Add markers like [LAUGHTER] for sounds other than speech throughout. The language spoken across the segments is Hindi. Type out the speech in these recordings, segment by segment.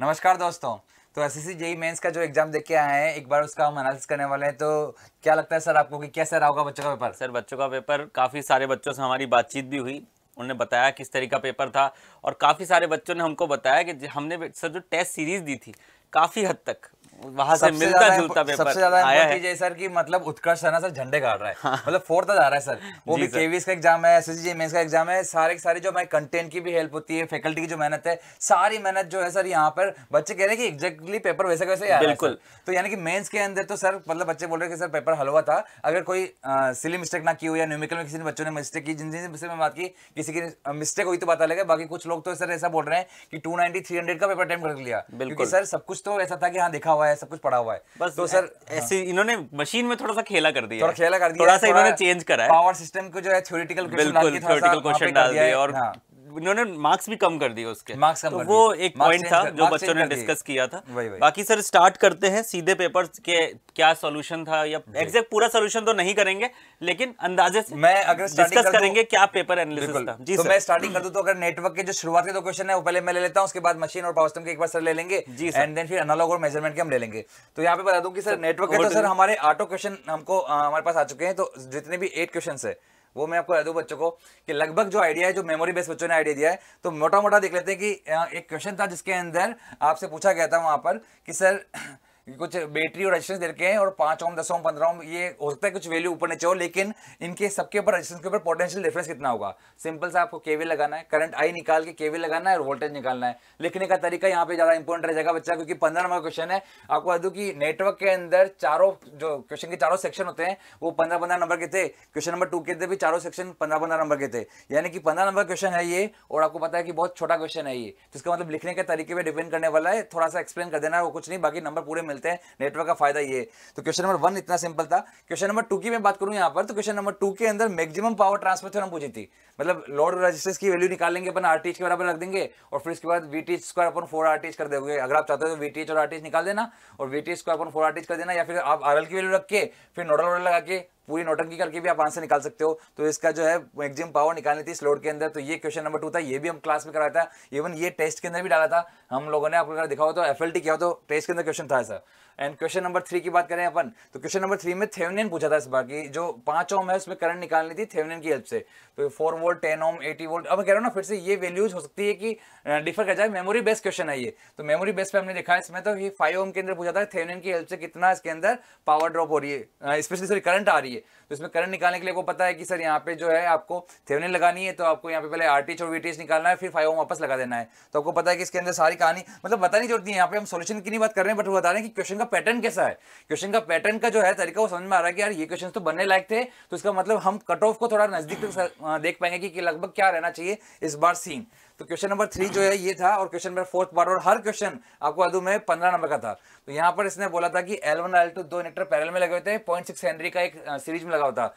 नमस्कार दोस्तों तो एस एस जेई मेन्स का जो एग्जाम देख के आए हैं एक बार उसका हम एनालिसिस करने वाले हैं तो क्या लगता है सर आपको कि कैसा रहा होगा बच्चों का पेपर सर बच्चों का पेपर काफ़ी सारे बच्चों से हमारी बातचीत भी हुई उन्होंने बताया किस तरीके का पेपर था और काफ़ी सारे बच्चों ने हमको बताया कि हमने सर जो टेस्ट सीरीज़ दी थी काफ़ी हद तक वहां से मिलता जुलता पेपर सबसे ज्यादा आया है जय सर की मतलब उत्कर्ष है ना सर झंडे गाड़ रहा है हाँ। मतलब फोर्थ आ रहा है सर वो भी केवीएस का एग्जाम है एसएससी मेंस का एग्जाम है सारे के सारे जो हमारे कंटेंट की भी हेल्प होती है फैकल्टी की जो मेहनत है सारी मेहनत जो है सर यहाँ पर बच्चे कह रहे हैं कि एग्जैक्टली पेपर वैसे वैसे आ बिल्कुल तो यानी कि मेन्स के अंदर तो सर मतलब बच्चे बोल रहे कि सर पेपर हलवा था अगर कोई सिली मिस्टेक ना की हुई या न्यूमिकल में किसी बच्चों ने मिस्टेक की जिन जिनसे मैं बात की किसी की मिस्टेक हुई तो पता लगे बाकी कुछ लोग तो सर ऐसा बोल रहे हैं कि टू नाइनटी थ्री हंड्रेड का पेपर अटेम्प्ट कर लिया क्योंकि सर सब कुछ तो ऐसा था कि हाँ देखा हुआ हुआ है सब कुछ पड़ा हुआ है बस तो सर ऐसे हाँ। इन्होंने मशीन में थोड़ा सा खेला कर दिया थोड़ा खेला कर दिया थोड़ा सा इन्होंने चेंज करा है पावर सिस्टम को जो है थ्योरेटिकल क्वेश्चन डाल दिया और हाँ। उन्होंने मार्क्स भी कम कर दिए उसके मार्क्स कम तो वो एक पॉइंट था जो बच्चों ने डिस्कस किया था वही वही। बाकी सर स्टार्ट करते हैं सीधे पेपर के क्या सॉल्यूशन था या एग्जैक्ट पूरा सॉल्यूशन तो नहीं करेंगे लेकिन अंदाजे से मैं अगर डिस्कस कर करेंगे क्या पेपर एनालिसिस था जी तो मैं स्टार्टिंग कर दूं तो अगर नेटवर्क के जो शुरुआत के दो क्वेश्चन है वो पहले मैं ले लेता हूँ उसके बाद मशीन और पावर सिस्टम के एक बार सर ले लेंगे एंड देन फिर एनालॉग और मेजरमेंट के हम ले लेंगे तो यहाँ पे बता दूँ की सर नेटवर्क तो के तो सर हमारे आठों क्वेश्चन हमको हमारे पास आ चुके हैं तो जितने भी एट क्वेश्चन है वो मैं आपको दो बच्चों को कि लगभग जो आइडिया है जो मेमोरी बेस्ड बच्चों ने आइडिया दिया है तो मोटा मोटा देख लेते हैं कि एक क्वेश्चन था जिसके अंदर आपसे पूछा गया था वहां पर कि सर कुछ बैटरी और रजिस्टेंस दे रखे हैं और पांच ओम दस ओम पंद्रह ओम ये हो सकता है कुछ वैल्यू ऊपर नीचे हो लेकिन इनके सबके ऊपर रजिस्टेंस के ऊपर पोटेंशियल डिफरेंस कितना होगा सिंपल सा आपको केवी लगाना है करंट आई निकाल के केवी लगाना है और वोल्टेज निकालना है लिखने का तरीका यहाँ पे ज़्यादा इंपॉर्टेंट रह जाएगा बच्चा क्योंकि पंद्रह नंबर क्वेश्चन है आपको बता दू की नेटवर्क के अंदर चारों जो क्वेश्चन के चारों सेक्शन होते हैं वो पंद्रह पंद्रह नंबर के थे क्वेश्चन नंबर टू के थे भी चारों सेक्शन पंद्रह पंद्रह नंबर के थे यानी कि पंद्रह नंबर क्वेश्चन है ये और आपको पता है कि बहुत छोटा क्वेश्चन है ये जिसका तो इसका मतलब लिखने के तरीके पर डिपेंड करने वाला है थोड़ा सा एक्सप्लेन कर देना है वो कुछ नहीं बाकी नंबर पूरे मिल चलते हैं नेटवर्क का फायदा ये तो क्वेश्चन नंबर वन इतना सिंपल था क्वेश्चन नंबर टू की मैं बात करूँ यहाँ पर तो क्वेश्चन नंबर टू के अंदर मैक्सिमम पावर ट्रांसफर थ्योरम पूछी थी मतलब लोड रजिस्टेंस की वैल्यू निकालेंगे अपन आर के बराबर रख देंगे और फिर इसके बाद V T square upon four R कर देंगे अगर आप चाहते हो तो वी और आर निकाल देना और V T square upon four R कर देना या फिर आप आर की वैल्यू रख के फिर नोडल वोडल लगा के पूरी नोटंकी करके भी आप आंसर निकाल सकते हो तो इसका जो है मैक्सिमम पावर निकालनी थी इस लोड के अंदर तो ये क्वेश्चन नंबर टू था ये भी हम क्लास में कराया था इवन ये टेस्ट के अंदर भी डाला था हम लोगों ने आपको दिखाओ तो एफ एल तो एफ किया हो तो टेस्ट के अंदर क्वेश्चन था sir and question number three की बात करें अपन तो क्वेश्चन नंबर थ्री में थेवनियन पूछा था इस बार की जो पांच ओम है उसमें करंट निकालनी थी थेवनियन की हेल्प से तो four volt ten ohm eighty volt अब कह रहा हूँ ना फिर से ये वैल्यूज हो सकती है कि डिफर कर जाए मेमोरी बेस्ड क्वेश्चन है ये तो मेमोरी बेस पे हमने देखा है इसमें तो फाइव ओम के अंदर पूछा था थेवनियन की हेल्प से कितना इसके अंदर पावर ड्रॉप हो रही है स्पेशली सॉरी करंट आ रही है तो इसमें करंट निकालने के लिए आपको पता है कि सर यहाँ पे जो है आपको थेवनिन लगानी है तो आपको यहाँ पे पहले आर और वी निकालना है फिर फाइव वापस लगा देना है तो आपको पता है कि इसके अंदर सारी कहानी मतलब बता नहीं जरूरत है यहाँ पे हम सोल्यूशन की नहीं बात कर रहे हैं बट बता रहे हैं कि क्वेश्चन का पैटर्न कैसा है क्वेश्चन का पैटर्न का जो है तरीका वो समझ में आ रहा है कि यार ये क्वेश्चन तो बनने लायक थे तो इसका मतलब हम कट ऑफ को थोड़ा नजदीक तक देख पाएंगे कि लगभग क्या रहना चाहिए इस बार सीन तो क्वेश्चन नंबर थ्री जो है ये था और क्वेश्चन नंबर फोर्थ पार्ट और हर क्वेश्चन आपको अदू में पंद्रह नंबर का था तो यहाँ पर इसने बोला था कि एल वन एल टू दो इनेक्टर पैरल में लगे हुए थे पॉइंट सिक्स हेनरी का एक सीरीज में लगा हुआ था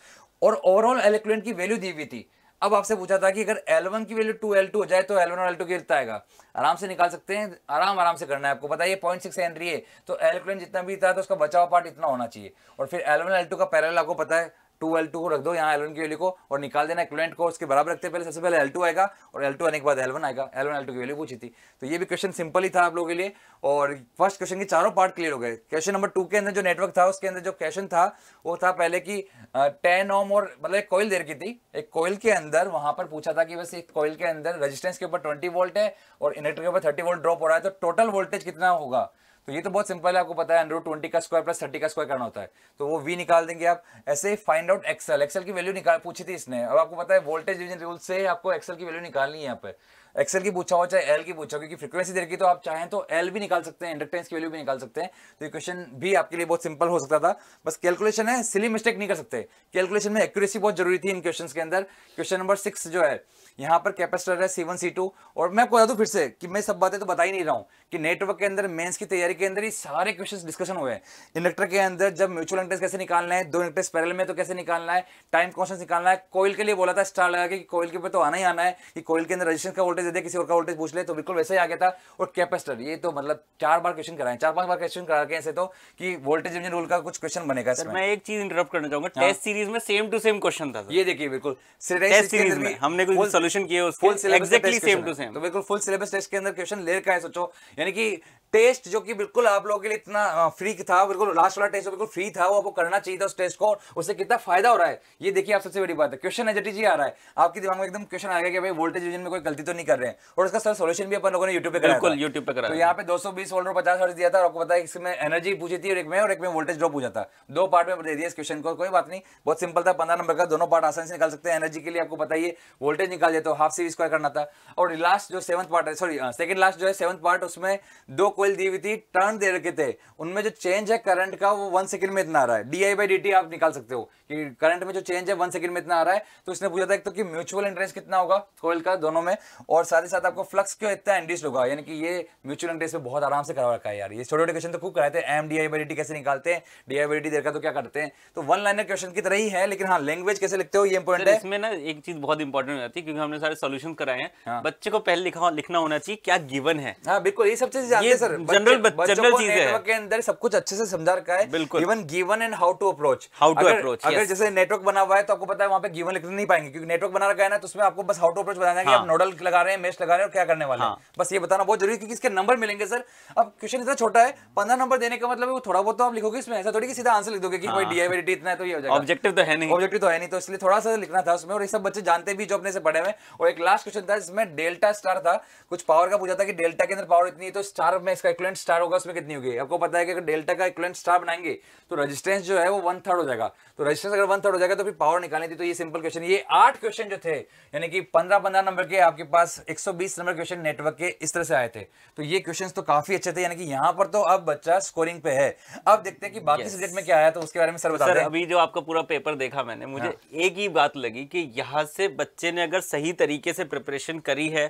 और ओवरऑल इलेक्ट्रॉन की वैल्यू दी हुई थी अब आपसे पूछा था कि अगर L1 की वैल्यू 2L2 हो जाए तो L1 और L2 गिरता आएगा आराम से निकाल सकते हैं आराम आराम से करना है आपको बताइए पॉइंट सिक्स एनरी है तो एलेक्ट्रॉन जितना भी था तो उसका बचाव पार्ट इतना होना चाहिए और फिर L1 L2 का पैरल आपको पता है टू एल टू को रख दो यहाँ एलवन की वैल्यू को और निकाल देना क्लोरेंट को उसके बराबर रखते पहले सबसे पहले एल टू आएगा और एल टू आने के बाद एलवन आएगा एलवन एल टू की वैल्यू पूछी थी तो ये भी क्वेश्चन सिंपल ही था आप लोगों के लिए और फर्स्ट क्वेश्चन के चारों पार्ट क्लियर हो गए क्वेश्चन नंबर टू के अंदर जो नेटवर्क था उसके अंदर जो क्वेश्चन था वो था पहले की टेन ओम और मतलब एक कोयल देर की थी एक कोयल के अंदर वहाँ पर पूछा था कि बस एक कोयल के अंदर रजिस्टेंस के ऊपर ट्वेंटी वोल्ट है और इन्वर्टर के ऊपर थर्टी वोल्ट ड्रॉप हो रहा है तो टोटल वोल्टेज कितना होगा तो ये तो बहुत सिंपल है आपको पता है अंडर ट्वेंटी का स्क्वायर प्लस थर्टी का स्क्वायर करना होता है तो वो वी निकाल देंगे आप ऐसे फाइंड आउट एक्सल एक्सल की वैल्यू निकाल पूछी थी इसने अब आपको पता है वोल्टेज डिविजन रूल से आपको एक्सल की वैल्यू निकालनी है यहाँ पर एक्सेल की पूछा हो चाहे एल की पूछा हो क्योंकि फ्रिक्वेंसी देखिए तो आप चाहें तो एल भी निकाल सकते हैं इंडक्टेंस की वैल्यू भी निकाल सकते हैं तो ये क्वेश्चन भी आपके लिए बहुत सिंपल हो सकता था बस कैलकुलेशन है सिली मिस्टेक नहीं कर सकते कैलकुलेशन में एक्यूरेसी बहुत जरूरी थी इन क्वेश्चन के अंदर क्वेश्चन नंबर सिक्स जो है यहाँ पर कैपेसिटर है सी वन सी टू और मैं आपको बता दूँ फिर से कि मैं सब बातें तो बता ही नहीं रहा हूँ कि नेटवर्क के अंदर मेंस की तैयारी के अंदर ये सारे क्वेश्चन डिस्कशन हुए हैं इंडक्टर के अंदर जब म्यूचुअल इंटरेस्ट कैसे निकालना है दो इंटरेस्ट पैरल में तो कैसे निकालना है टाइम कॉन्स्टेंट निकालना है कोयल के लिए बोला था स्टार लगा के कोयल के ऊपर तो आना ही आना है कि कोयल के अंदर रजिस्टर का वोल्टेज वोल्टेज दे दे किसी और का वोल्टेज पूछ ले तो बिल्कुल वैसे ही आ गया था और कैपेसिटर ये तो मतलब चार बार क्वेश्चन कराए चार पांच बार क्वेश्चन करा के ऐसे तो कि वोल्टेज इंजन रूल का कुछ क्वेश्चन बनेगा सर मैं एक चीज इंटरप्ट करना चाहूंगा टेस्ट सीरीज में सेम टू सेम क्वेश्चन था ये देखिए बिल्कुल सीरीज में हमने कुछ सॉल्यूशन किए उसके एग्जैक्टली सेम टू सेम तो बिल्कुल फुल सिलेबस टेस्ट के अंदर क्वेश्चन ले रखा है सोचो यानी कि टेस्ट जो कि बिल्कुल आप लोगों के लिए इतना फ्री था बिल्कुल लास्ट वाला टेस्ट बिल्कुल फ्री था वो आपको करना चाहिए था उस टेस्ट को उससे कितना फायदा हो रहा है ये देखिए आप सबसे बड़ी बात है क्वेश्चन एजेटी जी आ रहा है आपके दिमाग में एकदम क्वेश्चन आएगा कि भाई वोल्टेज डिवीजन में कोई गलती तो नहीं कर रहे हैं और उसका सर सोल्यूशन भी अपन लोगों ने यूट्यूब पर बिल्कुल यूट्यूब पर करा यहाँ पे दो सौ बीस वोल्ट और पचास वर्ष दिया था आपको पता है इसमें एनर्जी पूछी थी और एक में और एक में वोल्टेज ड्रॉप पूछा था दो पार्ट में दे दिया इस क्वेश्चन को कोई बात नहीं बहुत सिंपल था पंद्रह नंबर का दोनों पार्ट आसान से निकाल सकते हैं एनर्जी के लिए आपको बताइए वोल्टेज निकाल देते हो हाफ सी स्क्वायर करना था और लास्ट जो सेवंथ पार्ट है सॉरी सेकंड लास्ट जो है सेवंथ पार्ट उसमें दो कोयल दी हुई थी टर्न दे रखे थे उनमें जो चेंज है करंट का वो वन सेकंड में इतना आ रहा है डी आई बाई डी आप निकाल सकते हो कि करंट में जो चेंज है वन सेकंड में इतना आ रहा है तो उसने पूछा था एक तो कि म्यूचुअल इंटरेस्ट कितना होगा कोयल का दोनों में और साथ ही साथ आपको फ्लक्स क्यों इतना इंड्यूस होगा यानी कि ये म्यूचुअल इंटरेस्ट में बहुत आराम से करवा रखा है यार ये छोटे छोटे क्वेश्चन तो खूब कराते हैं M D I by D कैसे निकालते हैं डी आई बाई डी देखा तो क्या करते हैं तो वन लाइनर क्वेश्चन की तरह ही है लेकिन हाँ लैंग्वेज कैसे लिखते हो ये इंपॉर्टेंट है इसमें ना एक चीज बहुत इंपॉर्टेंट हो जाती है क्योंकि हमने सारे सोल्यूशन कराए हैं हाँ। बच्चे को पहले लिखना होना चाहिए क्या गिवन है हाँ बिल्कुल ये सब चीज जानते सर सर जनरल जनरल चीजें नेटवर्क के अंदर सब कुछ अच्छे से समझा रखा है बिल्कुल even given and how to approach how to approach अगर जैसे नेटवर्क बना हुआ है तो आपको पता है वहाँ पे गिवन लिख नहीं पाएंगे क्योंकि नेटवर्क बना रखा है ना तो उसमें आपको बस हाउ टू अप्रोच बताना है कि आप नोडल हाँ। लगा रहे हैं मेस लगा रहे हैं और क्या करने वाले हैं हाँ। बस ये बताना बहुत जरूरी क्योंकि इसके नंबर मिलेंगे सर अब क्वेश्चन इतना छोटा है पंद्रह नंबर देने का मतलब थोड़ा बहुत तो आप लिखोगे इसमें ऐसा थोड़ी सीधा आंसर लिख दोगे की कोई हाँ। इतना तो ये हो जाएगा ऑब्जेक्टिव तो है नहीं ऑब्जेक्टिव तो है नहीं तो इसलिए थोड़ा सा लिखना था उसमें और सब बच्चे जानते भी जो अपने से पढ़े हुए और एक लास्ट क्वेश्चन था जिसमें डेल्टा स्टार था कुछ पावर का पूछा था कि डेल्टा के अंदर पावर इतनी है तो स्टार में इसका इक्वलेंट स्टार होगा उसमें कितनी होगी आपको पता है कि अगर डेल्टा का इक्वलेंट स्टार बनाएंगे तो रेजिस्टेंस जो है वो वन थर्ड हो जाएगा तो रेजिस्टेंस अगर वन थर्ड हो जाएगा तो फिर पावर निकालनी थी तो ये सिंपल क्वेश्चन ये आठ क्वेश्चन जो थे यानी कि पंद्रह पंद्रह नंबर के आपके पास एक नंबर क्वेश्चन नेटवर्क के इस तरह से आए थे तो ये क्वेश्चन तो काफी अच्छे थे यानी कि यहाँ पर तो अब बच्चा स्कोरिंग पे है अब देखते हैं कि बाकी सब्जेक्ट में क्या आया तो उसके बारे में सर बता रहे अभी जो आपका पूरा पेपर देखा मैंने मुझे हाँ। एक ही बात लगी कि यहाँ से बच्चे ने अगर सही तरीके से प्रिपरेशन करी है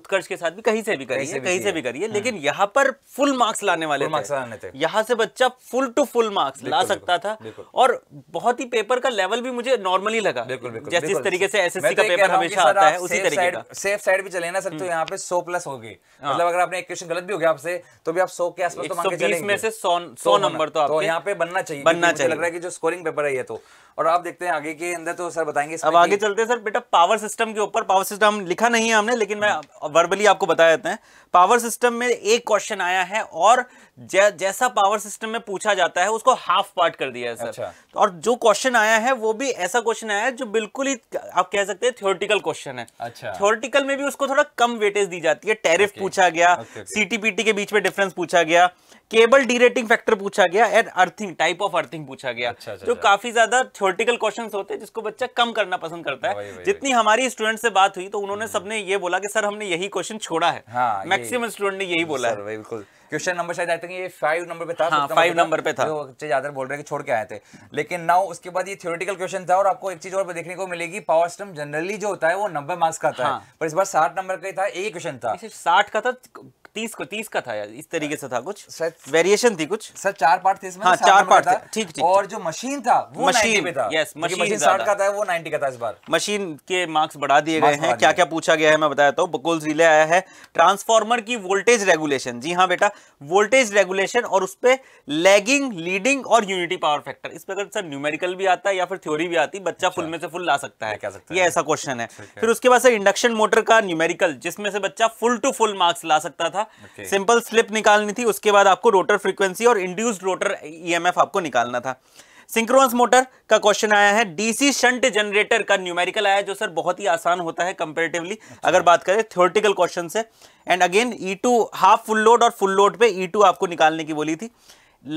उत्कर्ष के साथ भी कहीं से भी करी है कहीं से भी करी है हाँ। लेकिन यहाँ यहाँ पर फुल मार्क्स लाने वाले मार्क्स लाने थे यहाँ से बच्चा फुल टू फुल मार्क्स ला सकता था और बहुत ही पेपर का लेवल भी मुझे नॉर्मली लगा जैसे इस तरीके से एस तो का पेपर हमेशा आता है उसी तरीके का सेफ साइड भी चले ना सर तो हम्म। यहाँ पे सो प्लस हो गई मतलब अगर आपने एक क्वेश्चन गलत भी हो गया आपसे तो भी आप सो के आसपास तो मांगे चलेंगे में से सौ सौ नंबर तो, तो यहाँ पे बनना चाहिए बनना चाहिए लग रहा है कि जो स्कोरिंग पेपर है ये तो और आप देखते हैं आगे के अंदर तो सर बताएंगे अब आगे चलते हैं सर बेटा पावर सिस्टम के ऊपर पावर सिस्टम लिखा नहीं है हमने लेकिन मैं वर्बली हाँ। आपको बता देते हैं पावर सिस्टम में एक क्वेश्चन आया है और जै, जैसा पावर सिस्टम में पूछा जाता है उसको हाफ पार्ट कर दिया है सर अच्छा। और जो क्वेश्चन आया है वो भी ऐसा क्वेश्चन आया है जो बिल्कुल ही आप कह सकते हैं थ्योरेटिकल क्वेश्चन है अच्छा थ्योरेटिकल में भी उसको थोड़ा कम वेटेज दी जाती है टेरिफ पूछा गया सीटीपीटी के बीच में डिफरेंस पूछा गया केबल डीरेटिंग फैक्टर पूछा गया and earthing type of earthing पूछा गया अच्छा, अच्छा, जो अच्छा। काफी ज्यादा थ्योरेटिकल क्वेश्चंस होते हैं जिसको बच्चा कम करना पसंद करता है भाई, भाई, जितनी हमारी स्टूडेंट से बात हुई तो उन्होंने हम्म। सबने ये बोला कि सर हमने यही क्वेश्चन छोड़ा है मैक्सिमम हाँ, स्टूडेंट ने यही बोला है बिल्कुल क्वेश्चन नंबर शायद आई थिंक ये फाइव नंबर पे था हाँ, फाइव नंबर पे था ज्यादा बोल रहे छोड़ के आए थे लेकिन नाउ उसके बाद ये थियोरटिकल क्वेश्चन था और आपको एक चीज और देखने को मिलेगी पावर स्टम जनरली जो होता है वो नब्बे मार्क्स का था हाँ। पर इस बार साठ नंबर का ही था एक क्वेश्चन था साठ का था तीस को तीस का था यार इस तरीके से था कुछ वेरिएशन हाँ, थी कुछ सर चार पार्ट थे इसमें हाँ, चार पार्ट था ठीक ठीक और जो मशीन था वो मशीन पे था यस मशीन साठ का था वो नाइनटी का था इस बार मशीन के मार्क्स बढ़ा दिए गए हैं क्या क्या पूछा गया है मैं बताया था बकोल जिले आया है ट्रांसफॉर्मर की वोल्टेज रेगुलेशन जी हाँ बेटा वोल्टेज रेगुलेशन और उस पर लैगिंग लीडिंग और यूनिटी पावर फैक्टर इस पर अगर सर न्यूमेरिकल भी आता है या फिर थ्योरी भी आती बच्चा फुल अच्छा। में से फुल ला सकता है सकता है ये ऐसा क्वेश्चन है फिर उसके बाद सर इंडक्शन मोटर का न्यूमेरिकल जिसमें से बच्चा फुल टू फुल मार्क्स ला सकता था था सिंपल okay. स्लिप निकालनी थी उसके बाद आपको रोटर फ्रीक्वेंसी और इंड्यूस्ड रोटर ईएमएफ आपको निकालना था सिंक्रोनस मोटर का क्वेश्चन आया है डीसी शंट जनरेटर का न्यूमेरिकल आया जो सर बहुत ही आसान होता है कंपेरेटिवली अच्छा। अगर बात करें थ्योरेटिकल क्वेश्चन से and again E two half full load और फुल लोड पे ई e टू आपको निकालने की बोली थी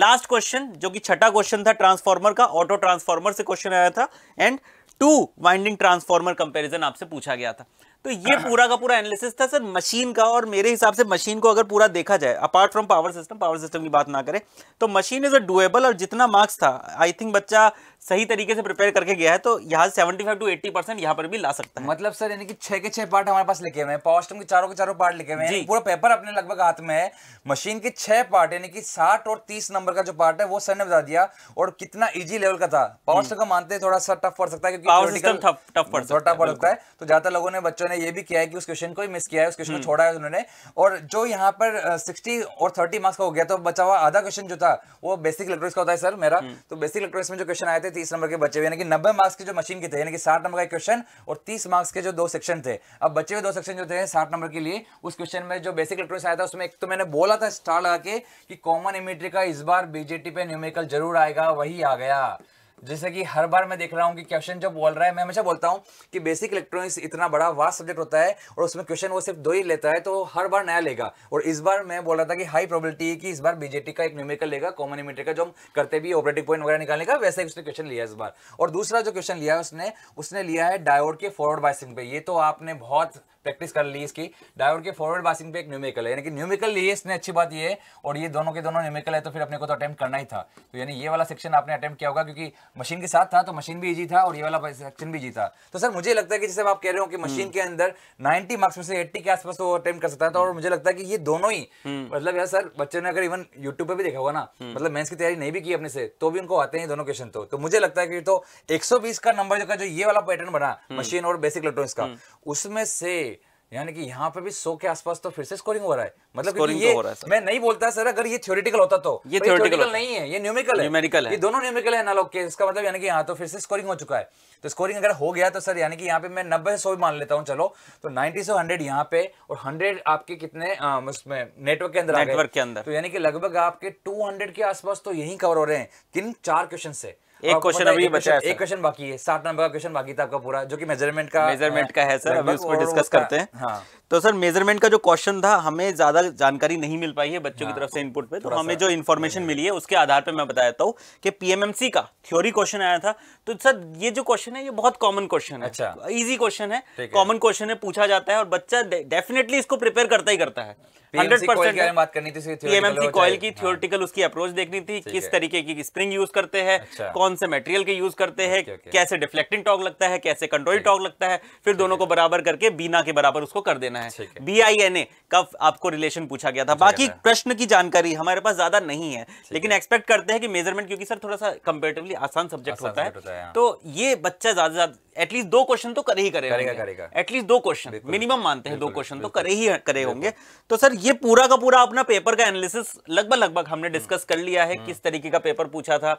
लास्ट क्वेश्चन जो कि छठा क्वेश्चन था ट्रांसफार्मर का ऑटो ट्रांसफार्मर से क्वेश्चन आया था and two winding transformer comparison आपसे पूछा गया था तो ये पूरा का पूरा एनालिसिस था सर मशीन का और मेरे हिसाब से मशीन को अगर पूरा देखा जाए apart from power system power system की बात ना करें तो मशीन इज अ डुएबल और जितना मार्क्स था आई थिंक बच्चा सही तरीके से प्रिपेयर करके गया है तो यहाँ seventy five to eighty percent यहाँ पर भी ला सकता है मतलब सर यानी कि छह के छह पार्ट हमारे पास लिखे हुए हैं पावर सिस्टम के चारों के चारों पार्ट लिखे हुए हैं पूरा पेपर अपने लगभग हाथ में है मशीन के छह पार्ट यानी कि साठ और तीस नंबर का जो पार्ट है वो सर ने बता दिया और कितना इजी लेवल का था पावर सिस्टम हम्म। का मानते हैं थोड़ा सा टफ पड़ सकता है क्योंकि टफ पड़ सकता है तो ज्यादा लोगों ने बच्चों ने उन्होंने ये भी किया है कि उस क्वेश्चन को ही मिस किया है उस क्वेश्चन को हम्म। छोड़ा है उन्होंने और जो यहाँ पर सिक्सटी और थर्टी मार्क्स का हो गया तो बचा हुआ आधा क्वेश्चन जो था वो बेसिक इलेक्ट्रॉनिक्स का होता है सर मेरा हम्म। तो बेसिक इलेक्ट्रॉनिक्स में जो क्वेश्चन आए थे तीस नंबर के बचे हुए यानी कि नब्बे मार्क्स के जो मशीन के थे यानी कि साठ नंबर का क्वेश्चन और तीस मार्क्स के जो दो सेक्शन थे अब बचे हुए दो सेक्शन जो थे साठ नंबर के लिए उस क्वेश्चन में जो बेसिक इलेक्ट्रॉनिक्स आया था उसमें एक तो मैंने बोला था स्टार लगा के कि कॉमन इमेट्री का इस बार बीजेपी पे न्यूमेरिकल जरूर आएगा वही आ गया जैसे कि हर बार मैं देख रहा हूँ कि क्वेश्चन जब बोल रहा है मैं हमेशा बोलता हूँ कि बेसिक इलेक्ट्रॉनिक्स इतना बड़ा वास्ट सब्जेक्ट होता है और उसमें क्वेश्चन वो सिर्फ दो ही लेता है तो हर बार नया लेगा और इस बार मैं बोल रहा था कि हाई प्रोबेबिलिटी है कि इस बार बीजेटी का एक न्यूमेरिकल लेगा कॉमन न्यूमेरिकल का जो हम करते भी ऑपरेटिव पॉइंट वगैरह निकालने का वैसे ही उसने क्वेश्चन लिया इस बार और दूसरा जो क्वेश्चन लिया है उसने उसने लिया है डायोड के फॉरवर्ड बाइसिंग पे ये तो आपने बहुत प्रैक्टिस कर ली इसकी डायोड के फॉरवर्ड बासिंग पे एक न्यूमेरिकल है यानी कि न्यूमेरिकल लिए इसने अच्छी बात ये है और ये दोनों के दोनों न्यूमेरिकल है तो फिर अपने को तो अटेम्प्ट करना ही था तो यानी ये वाला सेक्शन आपने अटेम्प्ट किया होगा क्योंकि मशीन के साथ था तो मशीन भी इजी था और ये वाला सेक्शन भी इजी था तो सर मुझे लगता है कि जैसे आप कह रहे हो कि मशीन के अंदर 90 मार्क्स में से 80 के आसपास वो तो अटेम्प्ट कर सकता था और मुझे लगता है कि ये दोनों ही हम्म। मतलब यार सर बच्चों ने अगर इवन यूट्यूब पे भी देखा होगा ना हम्म। मतलब मेन्स की तैयारी नहीं भी की अपने से तो भी उनको आते हैं दोनों क्वेश्चन तो।, तो मुझे लगता है कि तो एक का नंबर जो ये वाला पैटर्न बना मशीन हम्म। और बेसिक इलेक्ट्रॉनिक्स का उसमें से यानी कि यहाँ पे भी सो के आसपास तो फिर से स्कोरिंग हो रहा है मतलब ये, तो हो रहा है मैं नहीं बोलता सर अगर ये थ्योरेटिकल होता तो ये थ्योरेटिकल नहीं है ये न्यूमिकल है है ये दोनों न्यूमिकल है नॉलॉग के इसका मतलब यानी कि यहाँ तो फिर से स्कोरिंग हो चुका है तो स्कोरिंग अगर हो गया तो सर यानी कि यहाँ पे मैं नब्बे से सौ मान लेता हूँ चलो तो नाइनटी से हंड्रेड यहाँ पे और हंड्रेड आपके कितने उसमें नेटवर्क के अंदर नेटवर्क के अंदर तो यानी कि लगभग आपके टू के आसपास तो यही कवर हो रहे हैं किन चार क्वेश्चन से एक क्वेश्चन मतलब अभी बचा है एक क्वेश्चन बाकी है सात नंबर का क्वेश्चन बाकी था आपका पूरा जो कि मेजरमेंट का मेजरमेंट का है सर अभी उसको डिस्कस करते हैं हाँ। तो सर मेजरमेंट का जो क्वेश्चन था हमें ज्यादा जानकारी नहीं मिल पाई है बच्चों हाँ। की तरफ से इनपुट पे तो हमें जो इन्फॉर्मेशन मिली है उसके आधार पर मैं बता देता हूँ कि पीएमएमसी का थ्योरी क्वेश्चन आया था तो सर ये जो क्वेश्चन है ये बहुत कॉमन क्वेश्चन है अच्छा इजी क्वेश्चन है कॉमन क्वेश्चन है पूछा जाता है और बच्चा डेफिनेटली इसको प्रिपेयर करता ही करता है हंड्रेड परसेंट बात करनी की हाँ। उसकी अप्रोच देखनी थी किस तरीके की स्प्रिंग यूज करते हैं अच्छा। कौन से टॉक लगता है कैसे कंट्रोल टॉक लगता है फिर दोनों को बराबर करके बीना के बराबर उसको कर देना है बी आई एन ए का आपको रिलेशन पूछा गया था बाकी प्रश्न की जानकारी हमारे पास ज्यादा नहीं है लेकिन एक्सपेक्ट करते हैं कि मेजरमेंट क्योंकि सर थोड़ा सा कंपेरेटिवली आसान सब्जेक्ट होता है हाँ। तो ये बच्चा ज्यादा ज्यादा एटलीस्ट दो क्वेश्चन तो करे ही करेगा एटलीस्ट दो क्वेश्चन मिनिमम मानते हैं दो क्वेश्चन तो करे ही करे होंगे तो सर ये पूरा का पूरा अपना पेपर का एनालिसिस लगभग लगभग हमने डिस्कस कर लिया है किस तरीके का पेपर पूछा था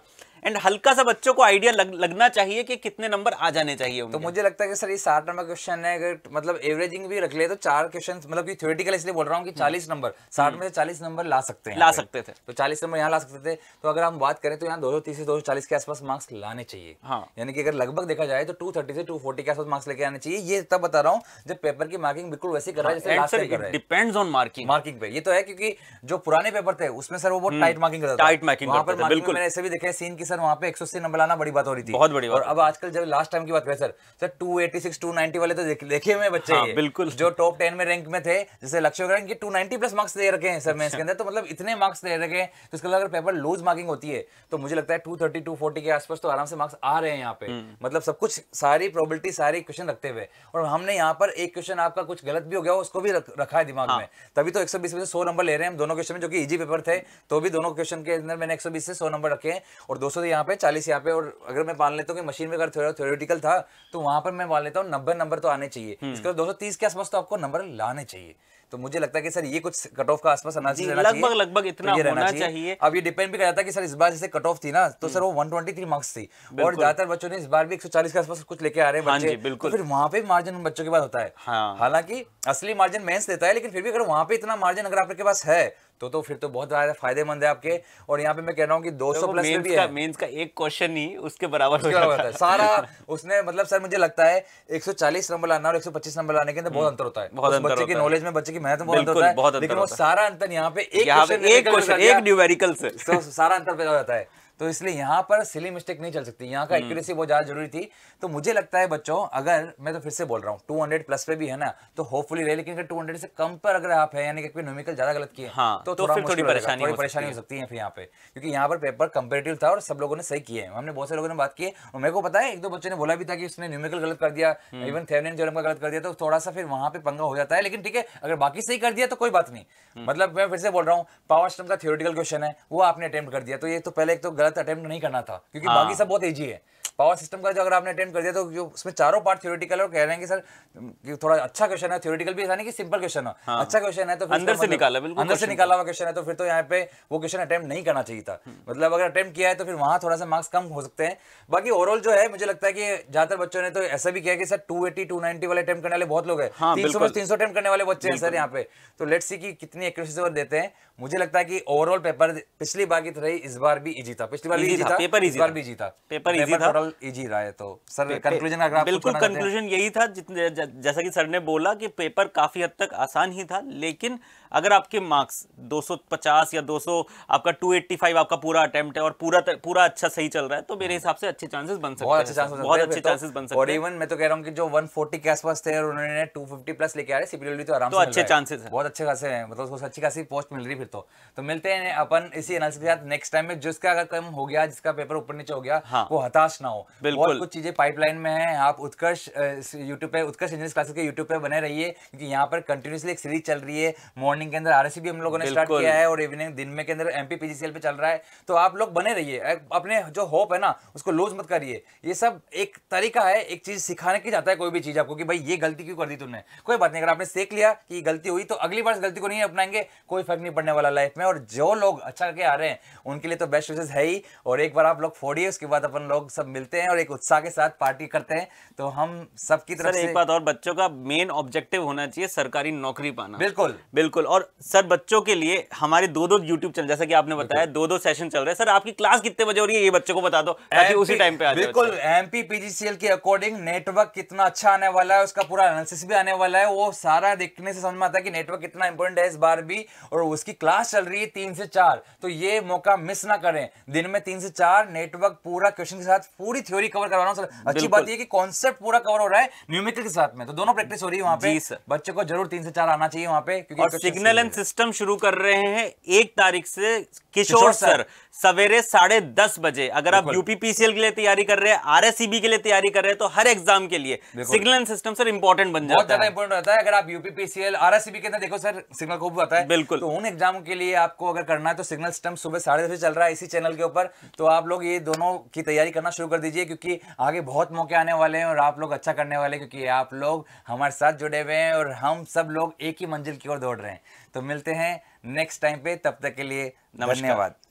एंड हल्का सा बच्चों को आइडिया लग, लगना चाहिए कि कितने नंबर आ जाने चाहिए तो मुझे लगता है कि सर ये साठ नंबर क्वेश्चन है अगर मतलब एवरेजिंग भी रख ले तो चार क्वेश्चन मतलब कि थ्योरेटिकल इसलिए बोल रहा हूँ कि हम्म। चालीस नंबर साठ हम्म। में से चालीस नंबर ला सकते हैं ला सकते थे तो चालीस नंबर यहाँ ला सकते थे तो अगर हम बात करें तो यहाँ दो सौ तीस से दो चालीस के आसपास मार्क्स लाने चाहिए हाँ यानी कि अगर लगभग देखा जाए तो टू थर्टी से टू के आसपास मार्क्स लेके आने चाहिए ये तब बता रहा हूँ जब पेपर की मार्किंग बिल्कुल वैसे कर रहा है डिपेंड्स ऑन मार्किंग मार्किंग पे ये तो है क्योंकि जो पुराने पेपर थे उसमें सर वो बहुत टाइट मार्किंग टाइट मार्किंग बिल्कुल मैंने ऐसे भी देखे सीन की सर वहाँ पे एक सौ नंबर लाना बड़ी बात हो रही थी बहुत बड़ी बात और अब आजकल जब लास्ट टाइम की बात करें sir sir two eighty six two ninety वाले तो देखे हुए बच्चे हाँ, बिल्कुल जो टॉप टेन में रैंक में थे जैसे लक्ष्य वगैरह की टू नाइनटी प्लस मार्क्स दे रखे हैं सर मैं इसके अच्छा। अंदर तो मतलब इतने मार्क्स दे रखे हैं तो इसके अगर पेपर लूज मार्किंग होती है तो मुझे लगता है टू थर्टी के आसपास तो आराम से मार्क्स आ रहे हैं यहाँ पे हम्म। मतलब सब कुछ सारी प्रॉबिलिटी सारे क्वेश्चन रखते हुए और हमने यहाँ पर एक क्वेश्चन आपका कुछ गलत भी हो गया उसको भी रखा है दिमाग में हाँ। तभी तो एक में से सौ नंबर ले रहे हैं हम दोनों क्वेश्चन में जो कि इजी पेपर थे तो भी दोनों क्वेश्चन के अंदर मैंने एक से सौ नंबर रखे हैं और दो सौ यहाँ पे चालीस यहाँ पे और अगर मैं मान लेता हूँ कि मशीन में अगर थ्योरेटिकल था तो वहां पर मैं मान लेता हूँ नब्बे नंबर तो आने चाहिए हम्म। इसके दो सौ तीस के आसपास तो आपको नंबर लाने चाहिए तो मुझे लगता है कि सर ये कुछ कट ऑफ का आसपास आना चाहिए लगभग लगभग इतना होना चाहिए।, चाहिए अब ये डिपेंड भी कर जाता है कि सर इस बार जैसे कट ऑफ थी ना तो सर वो 123 हम्म। मार्क्स थी और ज्यादातर बच्चों ने इस बार भी 140 के आसपास कुछ लेके आ रहे हैं हाँ बच्चे तो बिल्कुल तो फिर वहाँ पे मार्जिन उन बच्चों के पास होता है हाँ। हालांकि असली मार्जिन मेन्स देता है लेकिन फिर भी अगर वहाँ पे इतना मार्जिन अगर आपके पास है तो तो फिर तो बहुत ज्यादा फायदेमंद है आपके और यहाँ पे मैं कह रहा हूँ कि 200 तो प्लस में भी है मेंस का एक क्वेश्चन ही उसके बराबर हो जाता है सारा [LAUGHS] उसने मतलब सर मुझे लगता है 140 नंबर लाना और 125 नंबर लाने के अंदर बहुत हम्म। अंतर होता है बहुत बच्चे की नॉलेज में बच्चे की मेहनत बहुत होता है बहुत लेकिन वो सारा अंतर यहाँ पे एक क्वेश्चन एक न्यूमेरिकल से तो सारा अंतर पैदा हो जाता है तो इसलिए यहाँ पर सिली मिस्टेक नहीं चल सकती यहाँ का एक्यूरेसी हम्म। बहुत ज़्यादा जरूरी थी तो मुझे लगता है बच्चों अगर मैं तो फिर से बोल रहा हूँ टू हंड्रेड प्लस पे भी है ना तो होपफुली रहे लेकिन टू हंड्रेड से कम पर अगर आप है यानी कि नोमिकल ज़्यादा गलत किए हाँ, तो, तो थोड़ा थोड़ी परेशानी थोड़ी परेशानी हो सकती है फिर यहाँ पे क्योंकि यहाँ पर पेपर कंपेरेटिव था और सब लोगों ने सही किए हमने बहुत से लोगों ने बात की और मेरे को पता है एक दो बच्चों ने बोला भी था कि उसने न्यूमिकल गलत कर दिया इवन थे जोरम का गलत कर दिया तो थोड़ा सा फिर वहाँ पे पंगा हो जाता है लेकिन ठीक है अगर बाकी सही कर दिया तो कोई बात नहीं हम्म। मतलब मैं फिर से बोल रहा हूँ पावर स्टम का थियोरिटिकल क्वेश्चन है वो आपने अटेम्प्ट कर दिया तो ये तो पहले एक तो गलत गलत अटेम्प्ट नहीं करना था क्योंकि हाँ। बाकी सब बहुत एजी है पावर सिस्टम का जो अगर आपने अटेंड कर दिया तो जो उसमें चारों पार्ट थ्योरेटिकल और कह रहे हैं कि सर कि थोड़ा अच्छा क्वेश्चन है थ्योरेटिकल भी ऐसा नहीं कि सिंपल क्वेश्चन हो हाँ। अच्छा क्वेश्चन है तो अंदर से मतलब निकाला बिल्कुल अंदर से निकाला हुआ क्वेश्चन है तो फिर तो यहाँ पे वो क्वेश्चन अटेम्प्ट नहीं करना चाहिए था मतलब अगर अटेम्प्ट किया है तो फिर वहाँ थोड़ा सा मार्क्स कम हो सकते हैं बाकी ओवरऑल जो है मुझे लगता है कि ज्यादातर बच्चों ने तो ऐसा भी किया कि sir two eighty two ninety वाले अटेम्प्ट करने वाले बहुत लोग हैं हाँ, तीन सौ तीन सौ करने वाले बच्चे हैं सर यहाँ पे तो लेट सी की कितनी एक्यूरेसी से वो देते हैं मुझे लगता है कि ओवरऑल पेपर पिछली बार की तरह इस बार भी इजी था पिछली बार भी इजी था पेपर इजी था पेपर इजी था मतलब तो। जैसा की सर ने बोला की पेपर काफ़ी हद तक आसान ही था लेकिन अगर आपके मार्क्स दो सौ पचास या दो सौ आपका टू एट्टी फाइव आपका पूरा अटेम्प्ट है और पूरा पूरा अच्छा सही चल रहा है तो मेरे हम्म। हिसाब से अच्छे चांसेस तो। बन सकते हैं बहुत अच्छे चांसेस बन सकते इवन मैं तो कह रहा हूँ कि जो 140 के आसपास थे उन्होंने टू फिफ्टी प्लस लेके आ रहे सीपीडब्ल्यू तो आराम तो अच्छे चांसेस बहुत अच्छे खासे हैं मतलब उसको अच्छी खासी पोस्ट मिल रही फिर तो तो मिलते हैं अपन इसी एनालिसिस के साथ नेक्स्ट टाइम में जिसका अगर कम हो गया जिसका पेपर ऊपर नीचे हो गया हाँ। वो हताश निराश ना हो बिल्कुल कुछ चीजें पाइपलाइन में है आप उत्कर्ष यूट्यूब पे उत्कर्ष इंजीनियर क्लासेस के यूट्यूब पे बने रहिए क्योंकि यहाँ पर कंटिन्यूसली एक सीरीज चल रही है मॉर्निंग के अंदर आर भी हम लोगों ने स्टार्ट किया है और इवनिंग दिन में के अंदर एमपी पी पे चल रहा है तो आप लोग बने रहिए अपने जो होप है ना उसको लूज मत करिए ये सब एक तरीका है एक चीज सिखाने की जाता है कोई भी चीज आपको कि भाई ये गलती क्यों कर दी तुमने कोई बात नहीं अगर आपने सीख लिया कि गलती हुई तो अगली बार गलती को नहीं अपनाएंगे कोई फर्क नहीं पड़ने वाला लाइफ में और जो लोग अच्छा करके आ रहे हैं उनके लिए तो बेस्ट विशेष है ही और एक बार आप लोग फोड़िए उसके बाद अपन लोग सब सब मिलते हैं और एक उत्साह के साथ पार्टी करते हैं तो हम सबकी तरफ से एक बात और बच्चों का मेन ऑब्जेक्टिव होना चाहिए सरकारी नौकरी पाना बिल्कुल बिल्कुल और सर बच्चों के लिए हमारे दो दो यूट्यूब चैनल जैसा कि आपने बताया दो दो सेशन चल रहे हैं सर आपकी क्लास कितने बजे हो रही है ये बच्चों को बता दो उसी टाइम पे आ बिल्कुल एमपी पीजीसीएल के अकॉर्डिंग नेटवर्क कितना अच्छा आने वाला है उसका पूरा एनालिसिस भी आने वाला है वो सारा देखने से समझ में आता है कि नेटवर्क कितना इंपोर्टेंट है इस बार भी और उसकी क्लास चल रही है तीन से चार तो ये मौका मिस ना करें दिन में तीन से चार नेटवर्क पूरा क्वेश्चन के साथ पूरी थ्योरी कवर करवा रहा हूँ सर अच्छी बात यह कि कॉन्सेप्ट पूरा कवर हो रहा है न्यूमिकल के साथ में तो दोनों प्रैक्टिस हो रही है वहाँ पे बच्चे को जरूर तीन से चार आना चाहिए वहाँ पे क्योंकि सिग्नल एंड सिस्टम शुरू कर रहे हैं एक तारीख से किशोर सर सवेरे साढ़े दस बजे अगर आप यूपीपीसीएल के लिए तैयारी कर रहे हैं आरएससीबी e के लिए तैयारी कर रहे हैं तो हर एग्जाम के लिए सिग्नल सिस्टम सर इंपॉर्टेंट बन जाता है इंपॉर्टेंट रहता है अगर आप यूपीपीसीएल आरएससीबी e के अंदर देखो सर सिग्नल खूब आता है बिल्कुल तो उन एग्जाम के लिए आपको अगर करना है तो सिग्नल सिस्टम सुबह साढ़े दस बजे चल रहा है इसी चैनल के ऊपर तो आप लोग ये दोनों की तैयारी करना शुरू कर दीजिए क्योंकि आगे बहुत मौके आने वाले हैं और आप लोग अच्छा करने वाले क्योंकि आप लोग हमारे साथ जुड़े हुए हैं और हम सब लोग एक ही मंजिल की ओर दौड़ रहे हैं तो मिलते हैं नेक्स्ट टाइम पे तब तक के लिए धन्यवाद